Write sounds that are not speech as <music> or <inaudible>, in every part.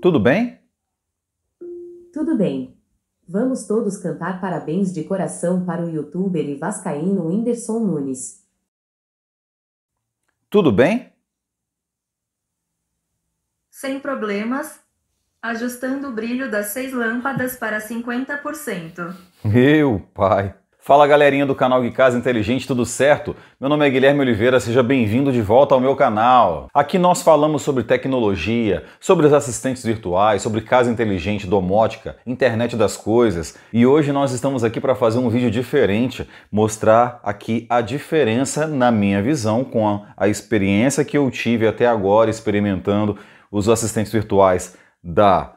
Tudo bem? Tudo bem. Vamos todos cantar parabéns de coração para o youtuber e vascaíno Whindersson Nunes. Tudo bem? Sem problemas, ajustando o brilho das seis lâmpadas para 50%. Meu pai! Fala galerinha do canal Gui Casa Inteligente, tudo certo? Meu nome é Guilherme Oliveira, seja bem-vindo de volta ao meu canal. Aqui nós falamos sobre tecnologia, sobre os assistentes virtuais, sobre casa inteligente, domótica, internet das coisas. E hoje nós estamos aqui para fazer um vídeo diferente, mostrar aqui a diferença na minha visão com a, a experiência que eu tive até agora experimentando os assistentes virtuais da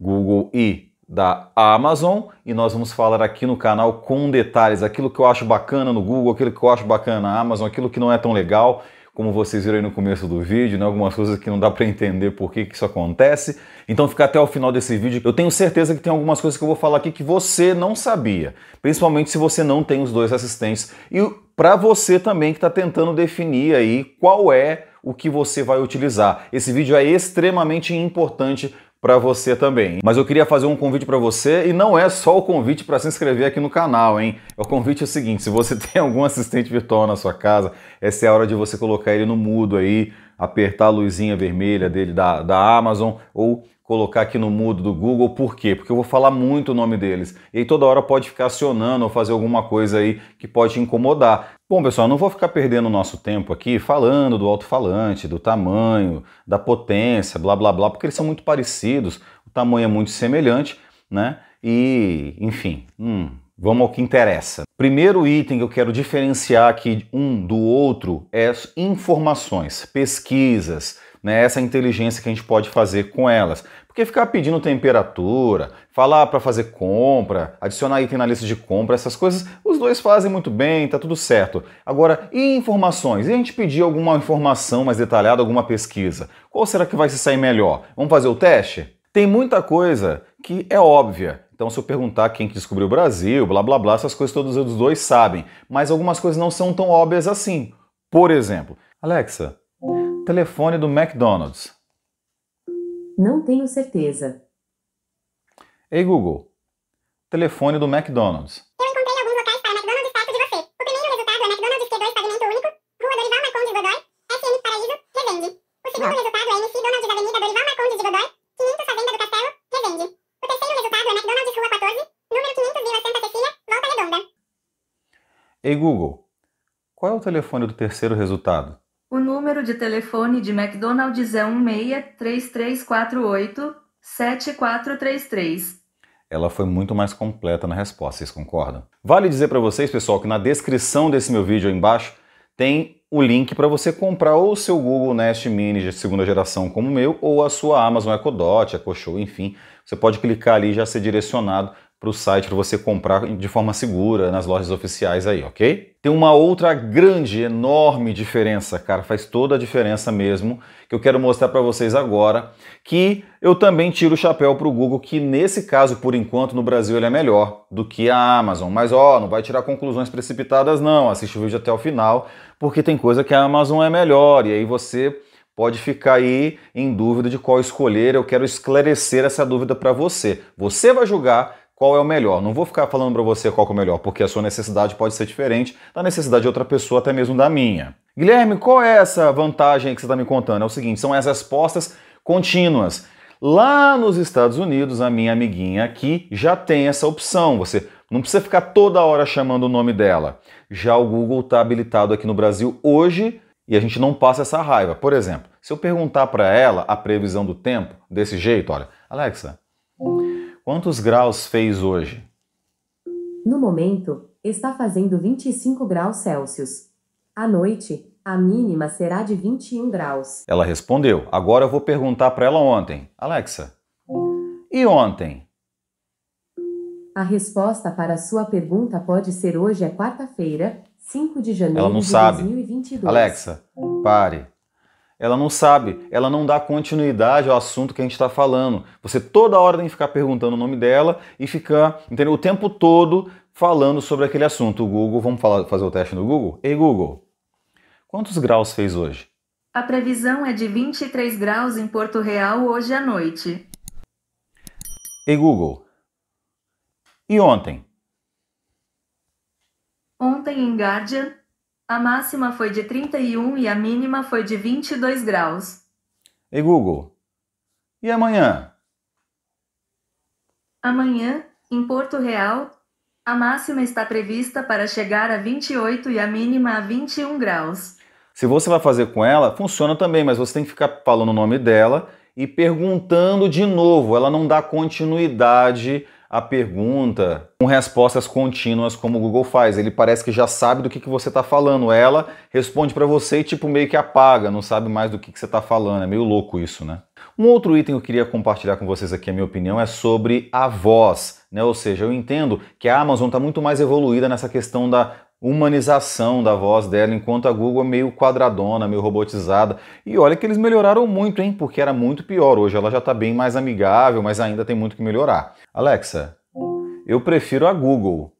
Google e da Amazon e nós vamos falar aqui no canal com detalhes aquilo que eu acho bacana no Google, aquilo que eu acho bacana na Amazon, aquilo que não é tão legal, como vocês viram aí no começo do vídeo, né? algumas coisas que não dá para entender por que, que isso acontece. Então fica até o final desse vídeo. Eu tenho certeza que tem algumas coisas que eu vou falar aqui que você não sabia, principalmente se você não tem os dois assistentes. E para você também que está tentando definir aí qual é o que você vai utilizar. Esse vídeo é extremamente importante para você também. Mas eu queria fazer um convite para você e não é só o convite para se inscrever aqui no canal, hein? É o convite é o seguinte: se você <laughs> tem algum assistente virtual na sua casa, essa é a hora de você colocar ele no mudo aí, apertar a luzinha vermelha dele da, da Amazon ou colocar aqui no mudo do Google, por quê? Porque eu vou falar muito o nome deles. E aí toda hora pode ficar acionando ou fazer alguma coisa aí que pode incomodar. Bom, pessoal, não vou ficar perdendo o nosso tempo aqui falando do alto-falante, do tamanho, da potência, blá blá blá, porque eles são muito parecidos, o tamanho é muito semelhante, né? E, enfim, hum, vamos ao que interessa. Primeiro item que eu quero diferenciar aqui um do outro é informações, pesquisas né, essa inteligência que a gente pode fazer com elas. Porque ficar pedindo temperatura, falar para fazer compra, adicionar item na lista de compra, essas coisas, os dois fazem muito bem, tá tudo certo. Agora, e informações? E a gente pedir alguma informação mais detalhada, alguma pesquisa? Qual será que vai se sair melhor? Vamos fazer o teste? Tem muita coisa que é óbvia, então, se eu perguntar quem que descobriu o Brasil, blá blá blá, essas coisas todos os dois sabem. Mas algumas coisas não são tão óbvias assim. Por exemplo, Alexa, telefone do McDonald's? Não tenho certeza. Ei Google, telefone do McDonald's. Eu encontrei alguns locais para McDonald's perto de você. O primeiro resultado é McDonald's Q2 Pavimento Único, Rua Dorival Marcondes Godoy, FM Paraíso, Revende. O segundo Não. resultado é MC Donald's Avenida Dorival Marcondes de Godoy, 500 Fazenda do Castelo, Revende. O terceiro resultado é McDonald's Rua 14, número 500 Vila Santa Cecília, Volta Redonda. Ei Google, qual é o telefone do terceiro resultado? número de telefone de McDonald's é 16-3348-7433. Ela foi muito mais completa na resposta, vocês concordam? Vale dizer para vocês, pessoal, que na descrição desse meu vídeo aí embaixo tem o link para você comprar ou o seu Google Nest Mini de segunda geração como o meu, ou a sua Amazon Echo Dot, Echo Show, enfim. Você pode clicar ali e já ser direcionado para o site para você comprar de forma segura nas lojas oficiais aí, ok? Tem uma outra grande, enorme diferença, cara, faz toda a diferença mesmo, que eu quero mostrar para vocês agora, que eu também tiro o chapéu para o Google, que nesse caso, por enquanto, no Brasil ele é melhor do que a Amazon. Mas ó, não vai tirar conclusões precipitadas não, assiste o vídeo até o final, porque tem coisa que a Amazon é melhor, e aí você pode ficar aí em dúvida de qual escolher. Eu quero esclarecer essa dúvida para você. Você vai julgar qual é o melhor. Não vou ficar falando para você qual é o melhor, porque a sua necessidade pode ser diferente da necessidade de outra pessoa, até mesmo da minha. Guilherme, qual é essa vantagem que você está me contando? É o seguinte, são as respostas contínuas. Lá nos Estados Unidos, a minha amiguinha aqui já tem essa opção. Você não precisa ficar toda hora chamando o nome dela. Já o Google está habilitado aqui no Brasil hoje e a gente não passa essa raiva. Por exemplo, se eu perguntar para ela a previsão do tempo desse jeito, olha, Alexa, Quantos graus fez hoje? No momento, está fazendo 25 graus Celsius. À noite, a mínima será de 21 graus. Ela respondeu. Agora eu vou perguntar para ela ontem. Alexa, e ontem? A resposta para sua pergunta pode ser hoje é quarta-feira, 5 de janeiro ela não de sabe. 2022. Alexa, pare ela não sabe, ela não dá continuidade ao assunto que a gente está falando. Você toda hora tem que ficar perguntando o nome dela e ficar, entendeu? O tempo todo falando sobre aquele assunto. O Google, vamos falar, fazer o teste no Google? Ei, Google, quantos graus fez hoje? A previsão é de 23 graus em Porto Real hoje à noite. Ei, Google, e ontem? Ontem em Guardian, a máxima foi de 31 e a mínima foi de 22 graus. Ei, Google, e amanhã? Amanhã, em Porto Real, a máxima está prevista para chegar a 28 e a mínima a 21 graus. Se você vai fazer com ela, funciona também, mas você tem que ficar falando o nome dela e perguntando de novo. Ela não dá continuidade a pergunta com respostas contínuas como o Google faz. Ele parece que já sabe do que, que você está falando. Ela responde para você e tipo meio que apaga, não sabe mais do que, que você está falando. É meio louco isso, né? Um outro item que eu queria compartilhar com vocês aqui, a minha opinião, é sobre a voz. Né? Ou seja, eu entendo que a Amazon está muito mais evoluída nessa questão da humanização da voz dela, enquanto a Google é meio quadradona, meio robotizada. E olha que eles melhoraram muito, hein? Porque era muito pior. Hoje ela já está bem mais amigável, mas ainda tem muito que melhorar. Alexa, eu prefiro a Google.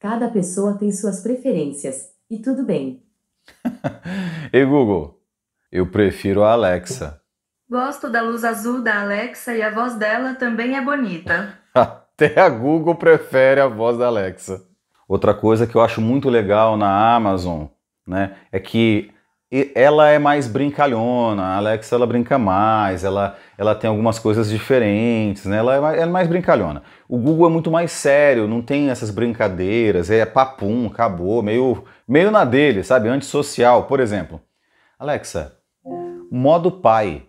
Cada pessoa tem suas preferências e tudo bem. <laughs> Ei Google, eu prefiro a Alexa. Gosto da luz azul da Alexa e a voz dela também é bonita. <laughs> Até a Google prefere a voz da Alexa. Outra coisa que eu acho muito legal na Amazon, né, é que e ela é mais brincalhona, a Alexa ela brinca mais, ela, ela tem algumas coisas diferentes, né? ela é mais, é mais brincalhona. O Google é muito mais sério, não tem essas brincadeiras, é papum, acabou, meio, meio na dele, sabe? Antissocial, por exemplo. Alexa, modo pai.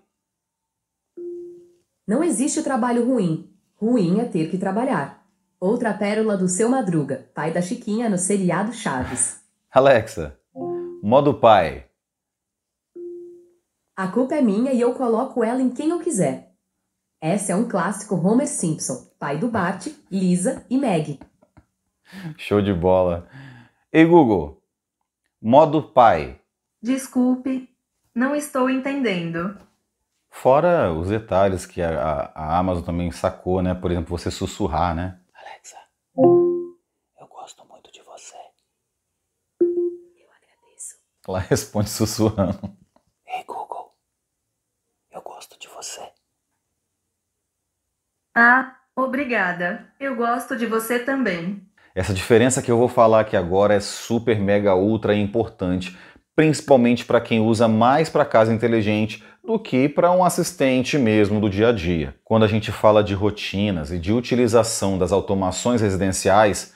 Não existe trabalho ruim, ruim é ter que trabalhar. Outra pérola do seu Madruga, pai da Chiquinha no seriado Chaves. <laughs> Alexa, modo pai. A culpa é minha e eu coloco ela em quem eu quiser. Essa é um clássico Homer Simpson, pai do Bart, Lisa e Maggie. Show de bola. Ei, Google, modo pai. Desculpe, não estou entendendo. Fora os detalhes que a, a, a Amazon também sacou, né? Por exemplo, você sussurrar, né? Alexa, eu gosto muito de você. Eu agradeço. Ela <laughs> responde sussurrando. Ei, Google você. Ah, obrigada. Eu gosto de você também. Essa diferença que eu vou falar aqui agora é super, mega, ultra importante, principalmente para quem usa mais para casa inteligente do que para um assistente mesmo do dia a dia. Quando a gente fala de rotinas e de utilização das automações residenciais,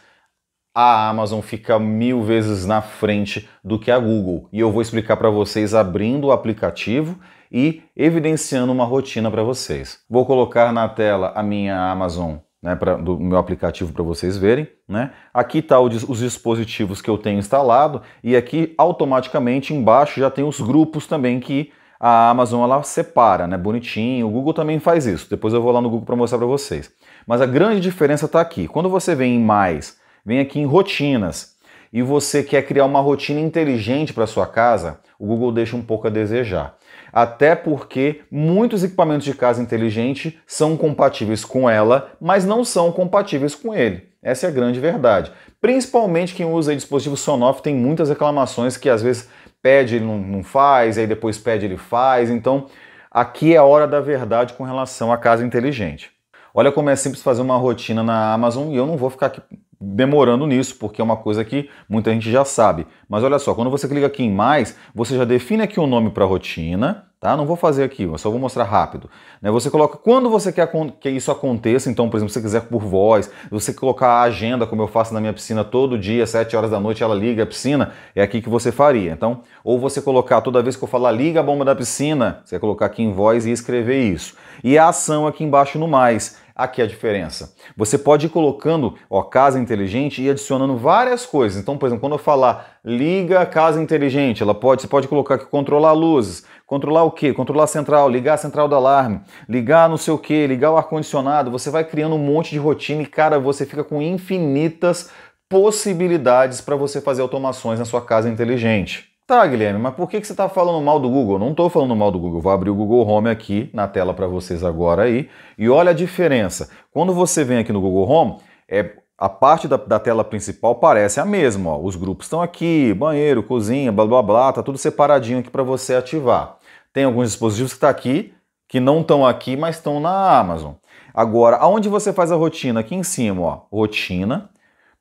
a Amazon fica mil vezes na frente do que a Google. E eu vou explicar para vocês abrindo o aplicativo e evidenciando uma rotina para vocês. Vou colocar na tela a minha Amazon né, pra, do meu aplicativo para vocês verem. Né? Aqui está os dispositivos que eu tenho instalado e aqui automaticamente embaixo já tem os grupos também que a Amazon ela separa, né? Bonitinho. O Google também faz isso. Depois eu vou lá no Google para mostrar para vocês. Mas a grande diferença está aqui. Quando você vem em mais, vem aqui em rotinas e você quer criar uma rotina inteligente para sua casa, o Google deixa um pouco a desejar até porque muitos equipamentos de casa inteligente são compatíveis com ela, mas não são compatíveis com ele. Essa é a grande verdade. Principalmente quem usa dispositivo Sonoff tem muitas reclamações que às vezes pede ele não faz, aí depois pede ele faz. Então aqui é a hora da verdade com relação à casa inteligente. Olha como é simples fazer uma rotina na Amazon e eu não vou ficar aqui demorando nisso, porque é uma coisa que muita gente já sabe. Mas olha só, quando você clica aqui em mais, você já define aqui o um nome para a rotina, tá? Não vou fazer aqui, só vou mostrar rápido. Né? Você coloca quando você quer que isso aconteça, então, por exemplo, se você quiser por voz, você colocar a agenda, como eu faço na minha piscina todo dia, 7 horas da noite, ela liga a piscina, é aqui que você faria. Então, ou você colocar toda vez que eu falar liga a bomba da piscina, você vai colocar aqui em voz e escrever isso. E a ação aqui embaixo no mais aqui é a diferença. Você pode ir colocando ó, casa inteligente e adicionando várias coisas. Então, por exemplo, quando eu falar liga casa inteligente, ela pode, você pode colocar aqui controlar luzes, controlar o que? Controlar a central, ligar a central do alarme, ligar não sei o que, ligar o ar-condicionado. Você vai criando um monte de rotina e, cara, você fica com infinitas possibilidades para você fazer automações na sua casa inteligente. Tá, Guilherme, mas por que, que você está falando mal do Google? Não estou falando mal do Google. Vou abrir o Google Home aqui na tela para vocês agora aí. E olha a diferença. Quando você vem aqui no Google Home, é, a parte da, da tela principal parece a mesma. Ó. Os grupos estão aqui, banheiro, cozinha, blá blá blá, tá tudo separadinho aqui para você ativar. Tem alguns dispositivos que estão tá aqui, que não estão aqui, mas estão na Amazon. Agora, aonde você faz a rotina? Aqui em cima, ó, rotina.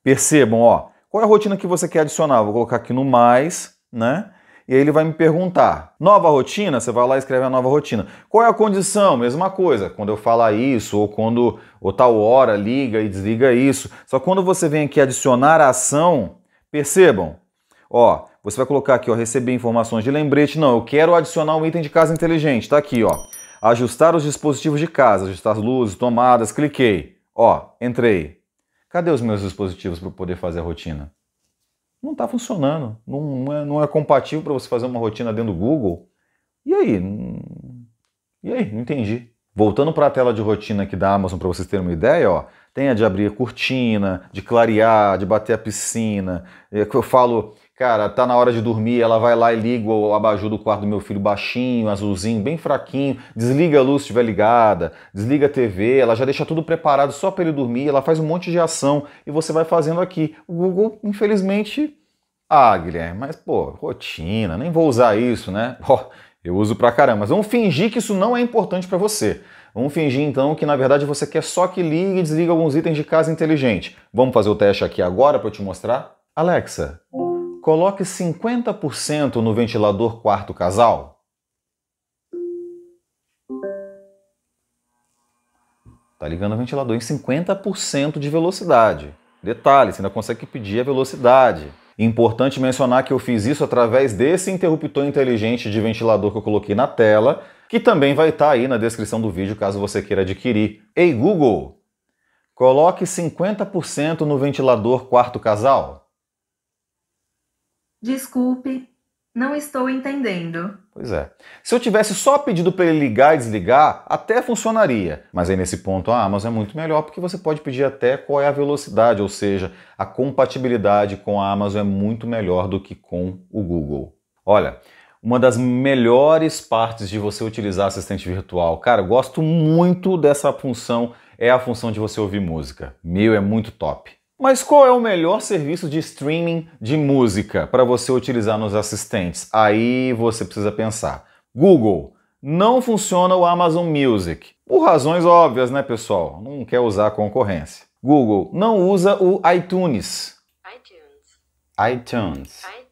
Percebam, ó, qual é a rotina que você quer adicionar? Vou colocar aqui no mais né? E aí ele vai me perguntar: nova rotina? Você vai lá e escreve a nova rotina. Qual é a condição? Mesma coisa. Quando eu falar isso, ou quando ou tal hora liga e desliga isso. Só quando você vem aqui adicionar a ação, percebam, ó, você vai colocar aqui, ó, receber informações de lembrete. Não, eu quero adicionar um item de casa inteligente. Tá aqui, ó. Ajustar os dispositivos de casa, ajustar as luzes, tomadas, cliquei. Ó, entrei. Cadê os meus dispositivos para poder fazer a rotina? não está funcionando, não é, não é compatível para você fazer uma rotina dentro do Google. E aí? Hum, e aí? Não entendi. Voltando para a tela de rotina aqui da Amazon para vocês terem uma ideia, ó, tem a de abrir cortina, de clarear, de bater a piscina. É eu falo, cara, tá na hora de dormir, ela vai lá e liga o abajur do quarto do meu filho baixinho, azulzinho, bem fraquinho, desliga a luz se estiver ligada, desliga a TV, ela já deixa tudo preparado só para ele dormir, ela faz um monte de ação e você vai fazendo aqui. O Google, infelizmente, ah, Guilherme, mas pô, rotina, nem vou usar isso, né? Pô, eu uso pra caramba, mas vamos fingir que isso não é importante para você. Vamos fingir então que na verdade você quer só que ligue e desligue alguns itens de casa inteligente. Vamos fazer o teste aqui agora para eu te mostrar? Alexa, coloque 50% no ventilador quarto casal. Está ligando o ventilador em 50% de velocidade. Detalhe, você ainda consegue pedir a velocidade. Importante mencionar que eu fiz isso através desse interruptor inteligente de ventilador que eu coloquei na tela, que também vai estar tá aí na descrição do vídeo caso você queira adquirir. Ei Google, coloque 50% no ventilador quarto casal. Desculpe, não estou entendendo. Pois é. Se eu tivesse só pedido para ele ligar e desligar, até funcionaria. Mas aí nesse ponto a Amazon é muito melhor porque você pode pedir até qual é a velocidade, ou seja, a compatibilidade com a Amazon é muito melhor do que com o Google. Olha, uma das melhores partes de você utilizar assistente virtual. Cara, gosto muito dessa função, é a função de você ouvir música. Meu, é muito top. Mas qual é o melhor serviço de streaming de música para você utilizar nos assistentes? Aí você precisa pensar. Google. Não funciona o Amazon Music. Por razões óbvias, né, pessoal? Não quer usar a concorrência. Google não usa o iTunes. iTunes. iTunes. iTunes.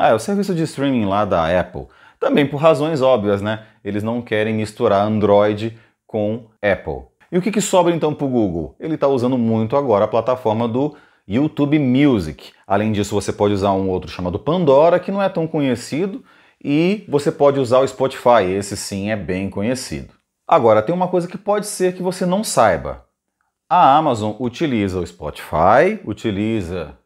Ah, é o serviço de streaming lá da Apple. Também por razões óbvias, né? Eles não querem misturar Android com Apple. E o que, que sobra então para o Google? Ele está usando muito agora a plataforma do YouTube Music. Além disso, você pode usar um outro chamado Pandora, que não é tão conhecido, e você pode usar o Spotify, esse sim é bem conhecido. Agora, tem uma coisa que pode ser que você não saiba. A Amazon utiliza o Spotify, utiliza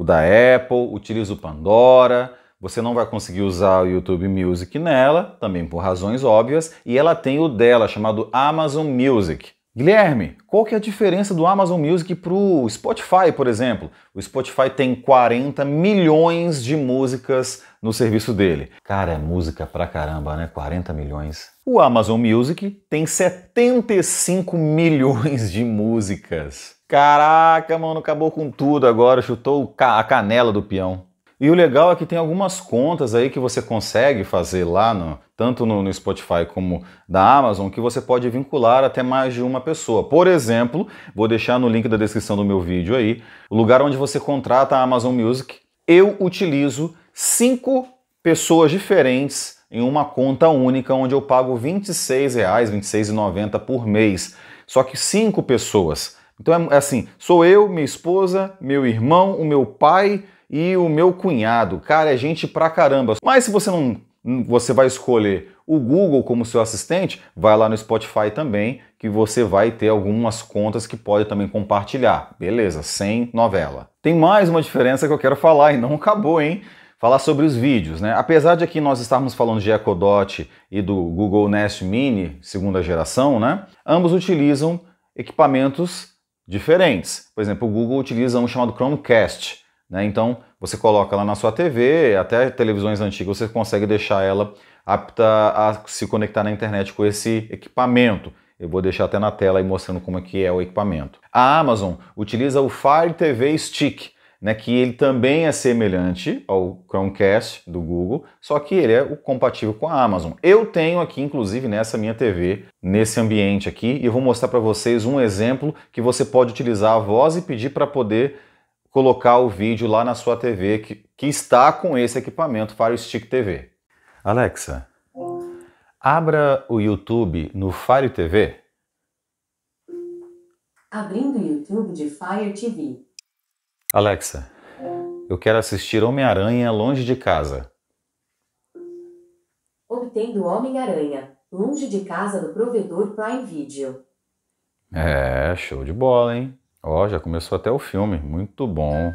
o da Apple, utiliza o Pandora. Você não vai conseguir usar o YouTube Music nela, também por razões óbvias, e ela tem o dela, chamado Amazon Music. Guilherme, qual que é a diferença do Amazon Music para o Spotify, por exemplo? O Spotify tem 40 milhões de músicas no serviço dele. Cara, é música pra caramba, né? 40 milhões. O Amazon Music tem 75 milhões de músicas. Caraca, mano, acabou com tudo agora, chutou a canela do peão. E o legal é que tem algumas contas aí que você consegue fazer lá, no, tanto no, no, Spotify como da Amazon, que você pode vincular até mais de uma pessoa. Por exemplo, vou deixar no link da descrição do meu vídeo aí, o lugar onde você contrata a Amazon Music. Eu utilizo cinco pessoas diferentes em uma conta única, onde eu pago R$ R$ 26,90 por mês. Só que cinco pessoas. Então é, é assim, sou eu, minha esposa, meu irmão, o meu pai e o meu cunhado. Cara, é gente pra caramba. Mas se você não você vai escolher o Google como seu assistente, vai lá no Spotify também, que você vai ter algumas contas que pode também compartilhar. Beleza, sem novela. Tem mais uma diferença que eu quero falar e não acabou, hein? Falar sobre os vídeos, né? Apesar de aqui nós estarmos falando de Echo Dot e do Google Nest Mini, segunda geração, né? Ambos utilizam equipamentos diferentes. Por exemplo, o Google utiliza um chamado Chromecast. Né? Então, você coloca ela na sua TV, até televisões antigas, você consegue deixar ela apta a se conectar na internet com esse equipamento. Eu vou deixar até na tela aí mostrando como é que é o equipamento. A Amazon utiliza o Fire TV Stick, né, que ele também é semelhante ao Chromecast do Google, só que ele é o compatível com a Amazon. Eu tenho aqui, inclusive, nessa minha TV, nesse ambiente aqui, e eu vou mostrar para vocês um exemplo que você pode utilizar a voz e pedir para poder colocar o vídeo lá na sua TV que, que está com esse equipamento Fire Stick TV. Alexa, abra o YouTube no Fire TV. Abrindo o YouTube de Fire TV. Alexa, eu quero assistir Homem-Aranha longe de casa. Obtendo Homem-Aranha longe de casa do provedor Prime Video. É, show de bola, hein? Ó, já começou até o filme. Muito bom.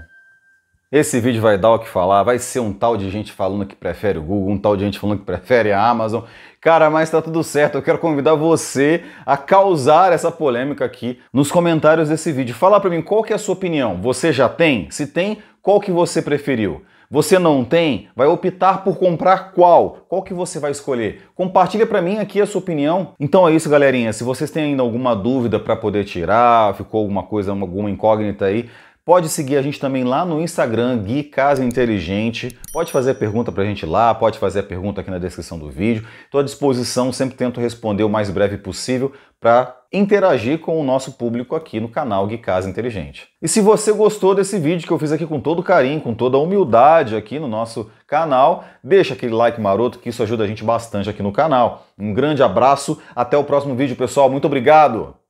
Esse vídeo vai dar o que falar, vai ser um tal de gente falando que prefere o Google, um tal de gente falando que prefere a Amazon. Cara, mas tá tudo certo, eu quero convidar você a causar essa polêmica aqui nos comentários desse vídeo. Fala pra mim qual que é a sua opinião, você já tem? Se tem, qual que você preferiu? Você não tem? Vai optar por comprar qual? Qual que você vai escolher? Compartilha para mim aqui a sua opinião. Então é isso, galerinha. Se vocês têm ainda alguma dúvida para poder tirar, ficou alguma coisa, alguma incógnita aí, Pode seguir a gente também lá no Instagram, Gui Casa Inteligente. Pode fazer pergunta pra gente lá, pode fazer a pergunta aqui na descrição do vídeo. Estou à disposição, sempre tento responder o mais breve possível para interagir com o nosso público aqui no canal Gui Casa Inteligente. E se você gostou desse vídeo que eu fiz aqui com todo carinho, com toda a humildade aqui no nosso canal, deixa aquele like maroto que isso ajuda a gente bastante aqui no canal. Um grande abraço, até o próximo vídeo, pessoal. Muito obrigado!